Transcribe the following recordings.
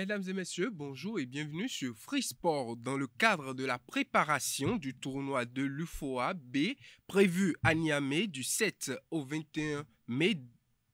Mesdames et messieurs, bonjour et bienvenue sur Free Sport dans le cadre de la préparation du tournoi de l'UFOA B prévu à Niamey du 7 au 21 mai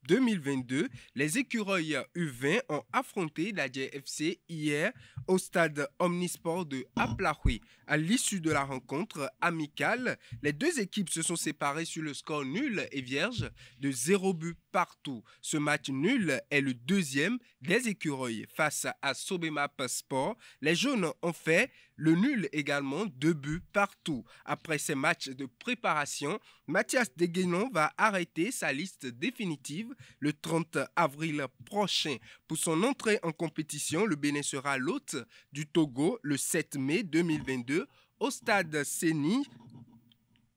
2022, les écureuils U20 ont affronté la JFC hier au stade Omnisport de Aplahoui. À l'issue de la rencontre amicale, les deux équipes se sont séparées sur le score nul et vierge de 0 but partout. Ce match nul est le deuxième des écureuils face à Sobemap Sport. Les jaunes ont fait le nul également, deux buts partout. Après ces matchs de préparation, Mathias Deguenon va arrêter sa liste définitive le 30 avril prochain. Pour son entrée en compétition, le Bénin sera l'hôte du Togo le 7 mai 2022 au stade Seni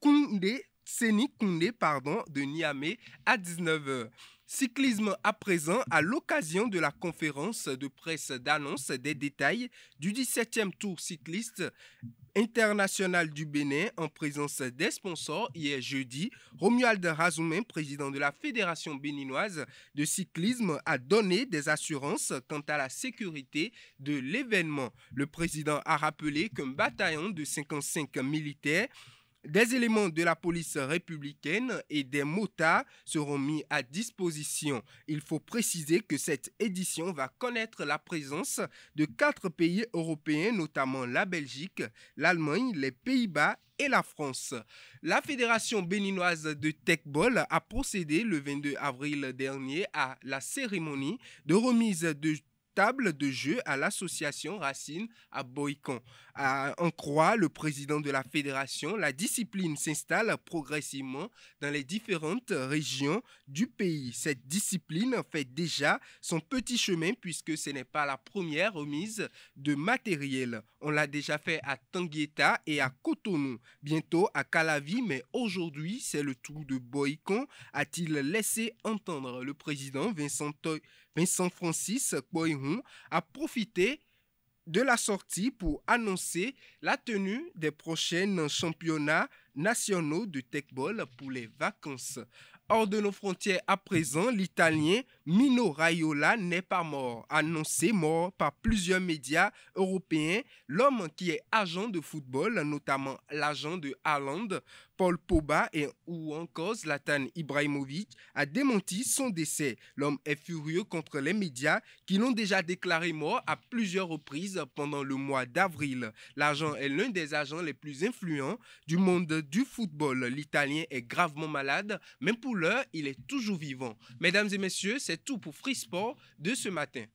Koundé, pardon, de Niamey à 19h. Cyclisme à présent à l'occasion de la conférence de presse d'annonce des détails du 17e tour cycliste international du Bénin en présence des sponsors hier jeudi. Romuald Razoumen, président de la Fédération béninoise de cyclisme, a donné des assurances quant à la sécurité de l'événement. Le président a rappelé qu'un bataillon de 55 militaires des éléments de la police républicaine et des motards seront mis à disposition. Il faut préciser que cette édition va connaître la présence de quatre pays européens, notamment la Belgique, l'Allemagne, les Pays-Bas et la France. La Fédération béninoise de Techball a procédé le 22 avril dernier à la cérémonie de remise de table de jeu à l'association Racine à Boycon. en croix, le président de la fédération, la discipline s'installe progressivement dans les différentes régions du pays. Cette discipline fait déjà son petit chemin puisque ce n'est pas la première remise de matériel. On l'a déjà fait à Tangueta et à Cotonou, bientôt à Calavi, mais aujourd'hui c'est le tour de Boycon, a-t-il laissé entendre le président Vincent, Francis Boycon a profité de la sortie pour annoncer la tenue des prochains championnats nationaux de techball pour les vacances. Hors de nos frontières à présent, l'Italien Mino Raiola n'est pas mort. Annoncé mort par plusieurs médias européens, l'homme qui est agent de football, notamment l'agent de Haaland, Paul Poba et ou encore Zlatan Ibrahimovic, a démenti son décès. L'homme est furieux contre les médias qui l'ont déjà déclaré mort à plusieurs reprises pendant le mois d'avril. L'agent est l'un des agents les plus influents du monde du football. L'Italien est gravement malade, même pour il est toujours vivant. Mesdames et messieurs, c'est tout pour Free Sport de ce matin.